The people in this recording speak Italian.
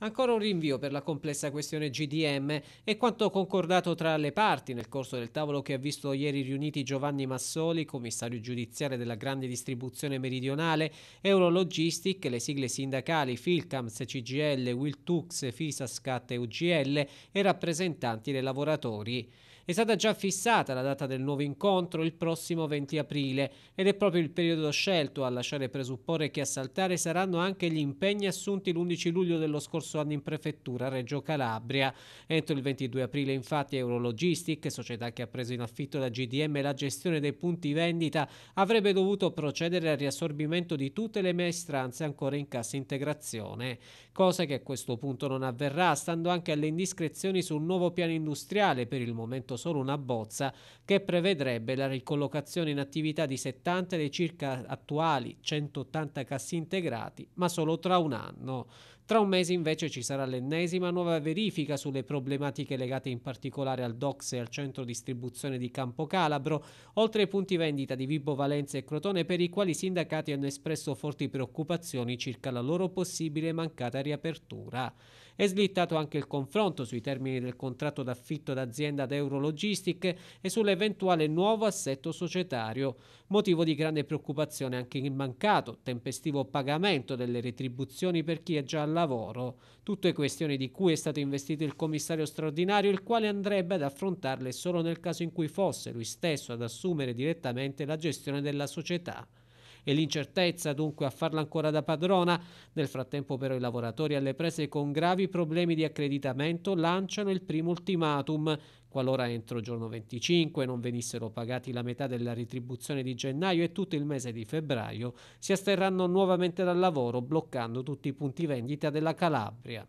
Ancora un rinvio per la complessa questione GDM e quanto concordato tra le parti nel corso del tavolo che ha visto ieri riuniti Giovanni Massoli, commissario giudiziario della grande distribuzione meridionale, Eurologistic, le sigle sindacali Filcams, CGL, Wiltux, Fisascat e UGL e rappresentanti dei lavoratori. È stata già fissata la data del nuovo incontro il prossimo 20 aprile ed è proprio il periodo scelto a lasciare presupporre che a saltare saranno anche gli impegni assunti l'11 luglio dello scorso scorso anno in prefettura Reggio Calabria. Entro il 22 aprile infatti Eurologistic, società che ha preso in affitto la GDM e la gestione dei punti vendita, avrebbe dovuto procedere al riassorbimento di tutte le maestranze ancora in cassa integrazione, cosa che a questo punto non avverrà stando anche alle indiscrezioni sul nuovo piano industriale, per il momento solo una bozza, che prevedrebbe la ricollocazione in attività di 70 dei circa attuali 180 cassi integrati, ma solo tra un anno. Tra un mese invece ci sarà l'ennesima nuova verifica sulle problematiche legate in particolare al DOCS e al centro distribuzione di Campo Calabro, oltre ai punti vendita di Vibo Valenza e Crotone per i quali i sindacati hanno espresso forti preoccupazioni circa la loro possibile mancata riapertura. È slittato anche il confronto sui termini del contratto d'affitto d'azienda ad Eurologistic e sull'eventuale nuovo assetto societario, motivo di grande preoccupazione anche il mancato tempestivo pagamento delle retribuzioni per chi è già all'anno lavoro. Tutte questioni di cui è stato investito il commissario straordinario, il quale andrebbe ad affrontarle solo nel caso in cui fosse lui stesso ad assumere direttamente la gestione della società e l'incertezza dunque a farla ancora da padrona. Nel frattempo però i lavoratori alle prese con gravi problemi di accreditamento lanciano il primo ultimatum qualora entro giorno 25 non venissero pagati la metà della retribuzione di gennaio e tutto il mese di febbraio, si asterranno nuovamente dal lavoro bloccando tutti i punti vendita della Calabria.